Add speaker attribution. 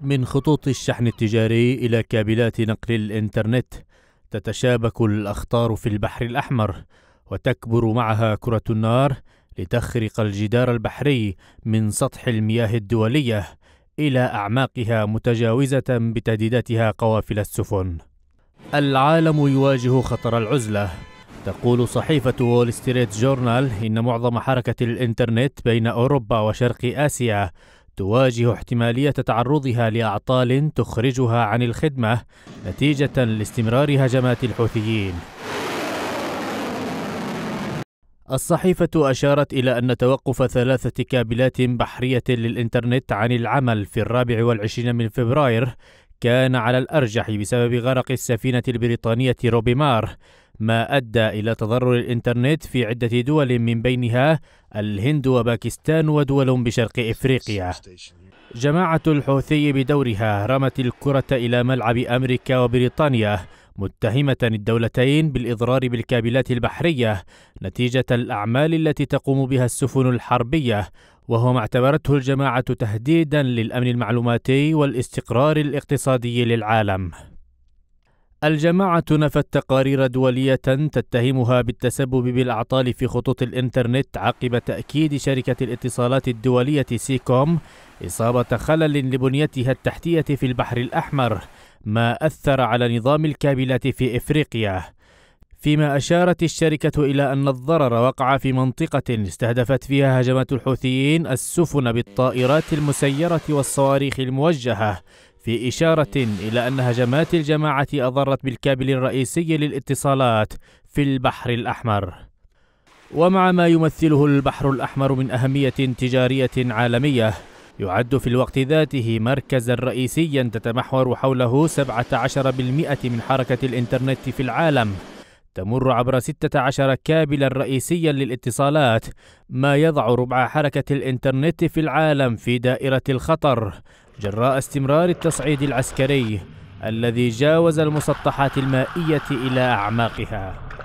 Speaker 1: من خطوط الشحن التجاري إلى كابلات نقل الإنترنت تتشابك الأخطار في البحر الأحمر وتكبر معها كرة النار لتخرق الجدار البحري من سطح المياه الدولية إلى أعماقها متجاوزة بتهديداتها قوافل السفن. العالم يواجه خطر العزلة تقول صحيفة وول ستريت جورنال إن معظم حركة الإنترنت بين أوروبا وشرق آسيا تواجه احتمالية تعرضها لأعطال تخرجها عن الخدمة نتيجة لاستمرار هجمات الحوثيين. الصحيفة أشارت إلى أن توقف ثلاثة كابلات بحرية للإنترنت عن العمل في الرابع والعشرين من فبراير كان على الأرجح بسبب غرق السفينة البريطانية روبيمار ما أدى إلى تضرر الإنترنت في عدة دول من بينها الهند وباكستان ودول بشرق إفريقيا جماعة الحوثي بدورها رمت الكرة إلى ملعب أمريكا وبريطانيا متهمة الدولتين بالإضرار بالكابلات البحرية نتيجة الأعمال التي تقوم بها السفن الحربية وهو ما اعتبرته الجماعة تهديدا للأمن المعلوماتي والاستقرار الاقتصادي للعالم الجماعة نفت تقارير دولية تتهمها بالتسبب بالأعطال في خطوط الإنترنت عقب تأكيد شركة الاتصالات الدولية سيكوم إصابة خلل لبنيتها التحتية في البحر الأحمر ما أثر على نظام الكابلات في إفريقيا فيما أشارت الشركة إلى أن الضرر وقع في منطقة استهدفت فيها هجمات الحوثيين السفن بالطائرات المسيرة والصواريخ الموجهة في إشارة إلى أن هجمات الجماعة أضرت بالكابل الرئيسي للاتصالات في البحر الأحمر ومع ما يمثله البحر الأحمر من أهمية تجارية عالمية يعد في الوقت ذاته مركزا رئيسيا تتمحور حوله 17% من حركة الإنترنت في العالم تمر عبر 16 كابلا رئيسيا للاتصالات ما يضع ربع حركة الإنترنت في العالم في دائرة الخطر جراء استمرار التصعيد العسكري الذي جاوز المسطحات المائية إلى أعماقها